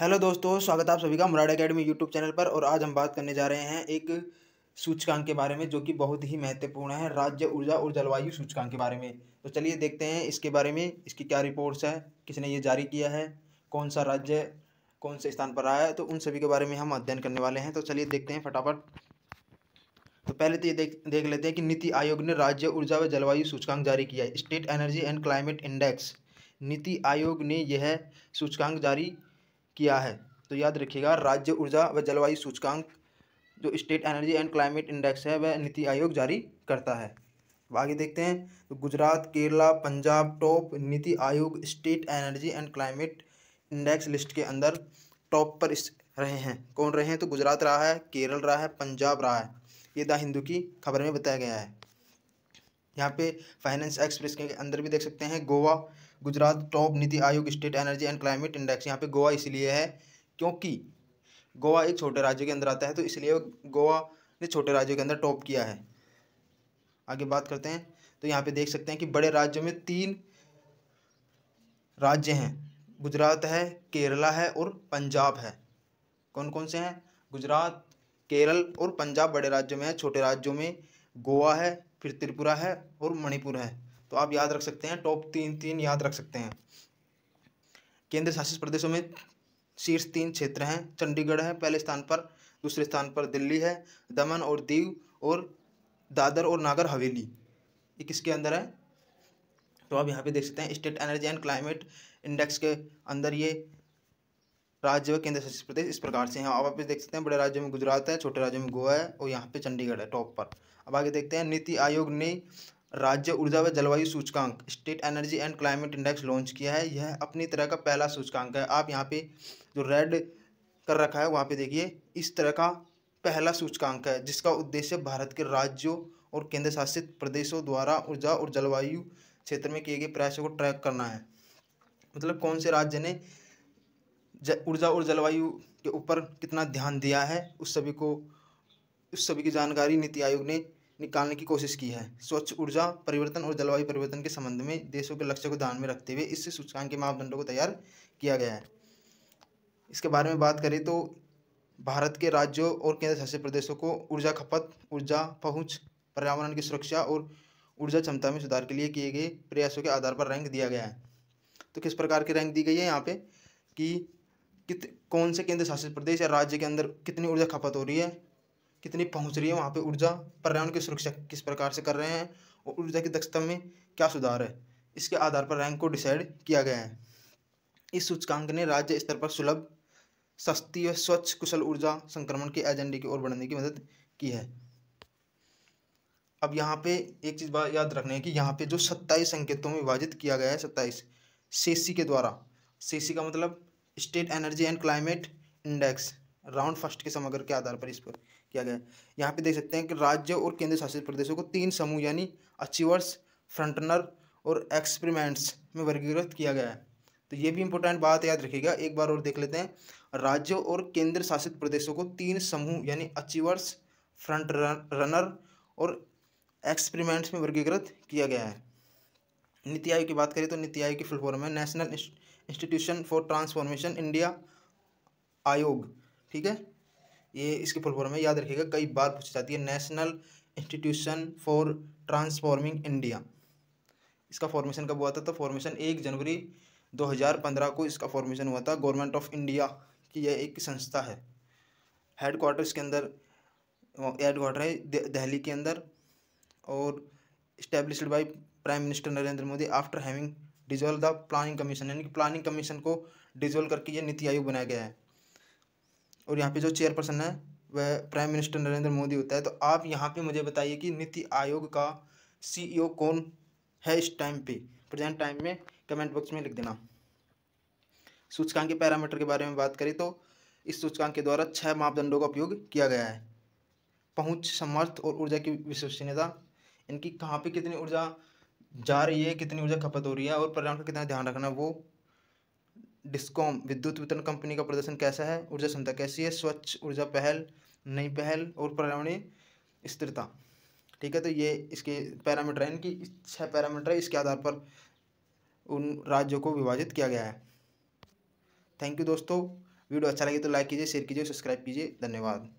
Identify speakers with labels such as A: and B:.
A: hello दोस्तों स्वागत आप सभी का मुराड अकेडमी यूट्यूब चैनल पर और आज हम बात करने जा रहे हैं एक सूचकांक के बारे में जो कि बहुत ही महत्वपूर्ण है राज्य ऊर्जा और जलवायु सूचकांक के बारे में तो चलिए देखते हैं इसके बारे में इसकी क्या रिपोर्ट्स है किसने ये जारी किया है कौन सा राज्य कौन से स्थान पर आया है तो उन सभी के बारे में हम अध्ययन करने वाले हैं तो चलिए देखते हैं फटाफट तो पहले तो ये देख देख लेते हैं कि नीति आयोग ने राज्य ऊर्जा व जलवायु सूचकांक जारी किया है state energy and climate index NITI Aayog ने यह सूचकांक जारी किया है तो याद रखिएगा राज्य ऊर्जा व जलवायु सूचकांक जो state energy and climate index है वह नीति आयोग जारी करता है आगे देखते हैं तो Gujarat Kerala Punjab top NITI Aayog state energy and climate index list के अंदर टॉप पर इस रहे हैं कौन रहे हैं तो गुजरात रहा है केरल रहा है पंजाब रहा है ये द हिंदू की खबर में बताया गया है यहाँ पे फाइनेंस एक्सप्रेस के अंदर भी देख सकते हैं Goa Gujarat top NITI Aayog state energy and climate index यहाँ पे गोवा इसलिए है क्योंकि गोवा एक छोटे राज्य के अंदर आता है तो इसलिए गोवा ने छोटे राज्यों के अंदर टॉप किया है आगे बात करते हैं तो यहाँ पे देख सकते हैं कि बड़े राज्यों में तीन राज्य हैं गुजरात है केरला है और पंजाब है कौन कौन से हैं गुजरात केरल और पंजाब बड़े राज्यों में है छोटे राज्यों में गोवा है फिर त्रिपुरा है और मणिपुर है तो आप याद रख सकते हैं टॉप तीन तीन याद रख सकते हैं केंद्र शासित प्रदेशों में शीर्ष तीन क्षेत्र हैं चंडीगढ़ है पहले स्थान पर दूसरे स्थान पर दिल्ली है दमन और दीव और दादर और नागर हवेली ये किसके अंदर है तो आप यहाँ पे देख सकते हैं state energy and climate index के अंदर ये राज्य व केंद्र शासित प्रदेश इस प्रकार से हैं अब आप देख सकते हैं बड़े राज्यों में गुजरात है छोटे राज्यों में गोवा है और यहाँ पे चंडीगढ़ है टॉप पर अब आगे देखते हैं नीति आयोग ने राज्य ऊर्जा व जलवायु सूचकांक state energy and climate index launch किया है यह अपनी तरह का पहला सूचकांक है आप यहाँ पे जो रेड कर रखा है वहाँ पे देखिए इस तरह का पहला सूचकांक है जिसका उद्देश्य भारत के राज्यों और केंद्र शासित प्रदेशों द्वारा ऊर्जा और जलवायु क्षेत्र में किए गए प्रयासों को ट्रैक करना है मतलब कौन से राज्य ने ऊर्जा और जलवायु के ऊपर कितना ध्यान दिया है उस सभी को उस सभी की जानकारी नीति आयोग ने निकालने की कोशिश की है स्वच्छ ऊर्जा परिवर्तन और जलवायु परिवर्तन के संबंध में देशों के लक्ष्य को ध्यान में रखते हुए इस सूचकांक के मापदंडों को तैयार किया गया है इसके बारे में बात करें तो भारत के राज्यों और केंद्र शासित प्रदेशों को ऊर्जा खपत ऊर्जा पहुँच पर्यावरण की सुरक्षा और ऊर्जा क्षमता में सुधार के लिए किए गए प्रयासों के आधार पर रैंक दिया गया है तो किस प्रकार की रैंक दी गई है यहाँ पे कि कित कौन से केंद्र शासित प्रदेश या राज्य के अंदर कितनी ऊर्जा खपत हो रही है कितनी पहुंच रही है वहाँ पे ऊर्जा पर्यावरण की सुरक्षा किस प्रकार से कर रहे हैं और ऊर्जा की दक्षता में क्या सुधार है इसके आधार पर रैंक को डिसाइड किया गया है इस सूचकांक ने राज्य स्तर पर सुलभ सस्ती व स्वच्छ कुशल ऊर्जा संक्रमण के एजेंडे की ओर बढ़ने की मदद की है अब यहाँ पे एक चीज़ बात याद रखने की यहाँ पे जो सत्ताईस संकेतों में विभाजित किया गया है सत्ताईस सेसी के द्वारा सेसी का मतलब state energy and climate index round first के समग्र के आधार पर इस पर किया गया यहाँ पे देख सकते हैं कि राज्य और केंद्र शासित प्रदेशों को तीन समूह यानी अचीवर्स फ्रंटनर और एक्सपेरिमेंट्स में वर्गीकृत किया गया है तो ये भी इंपॉर्टेंट बात याद रखिएगा एक बार और देख लेते हैं राज्यों और केंद्र शासित प्रदेशों को तीन समूह यानी अचीवर्स फ्रंट रनर और एक्सपेरिमेंट्स में वर्गीकृत किया गया है नीति आयोग की बात करें तो नीति आयोग की फुल फॉर्म है national institution for transformation India Aayog ठीक है ये इसके फुल फॉर्म है याद रखिएगा कई बार पूछी जाती है national institution for transforming India इसका फॉर्मेशन कब हुआ था तो फॉर्मेशन एक जनवरी 2015 को इसका फॉर्मेशन हुआ था गवर्नमेंट ऑफ इंडिया की यह एक संस्था है हेड क्वार्टर इसके अंदर हेड क्वार्टर है दिल्ली के अंदर और established by prime minister Narendra Modi after having dissolve the planning commission यानी कि प्लानिंग कमीशन को डिजोल्व करके ये नीति आयोग बनाया गया है और यहाँ पे जो चेयरपर्सन है वह प्राइम मिनिस्टर नरेंद्र मोदी होता है तो आप यहाँ पे मुझे बताइए कि नीति आयोग का सीईओ e कौन है इस टाइम पे प्रेजेंट टाइम में कमेंट बॉक्स में लिख देना सूचकांक के पैरामीटर के बारे में बात करें तो इस सूचकांक के द्वारा छः मापदंडों का उपयोग किया गया है पहुँच समर्थ और ऊर्जा की विश्वसनीयता इनकी कहाँ पर कितनी ऊर्जा जा रही है कितनी ऊर्जा खपत हो रही है और पर्यावरण का कितना ध्यान रखना वो डिस्कॉम विद्युत वितरण कंपनी का प्रदर्शन कैसा है ऊर्जा क्षमता कैसी है स्वच्छ ऊर्जा पहल नई पहल और पर्यावरणीय स्थिरता ठीक है तो ये इसके पैरामीटर हैं इनकी छः पैरामीटर है इसके आधार पर उन राज्यों को विभाजित किया गया है थैंक यू दोस्तों वीडियो अच्छा लगे तो लाइक कीजिए शेयर कीजिए सब्सक्राइब कीजिए धन्यवाद